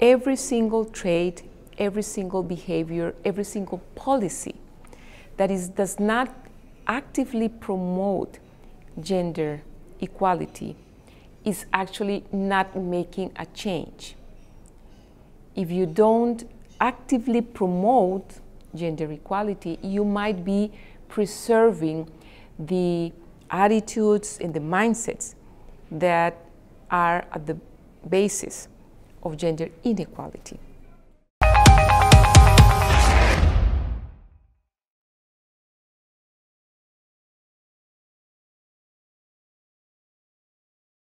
every single trait, every single behavior, every single policy that is, does not actively promote gender equality is actually not making a change. If you don't actively promote gender equality, you might be preserving the attitudes and the mindsets that are at the basis of gender inequality.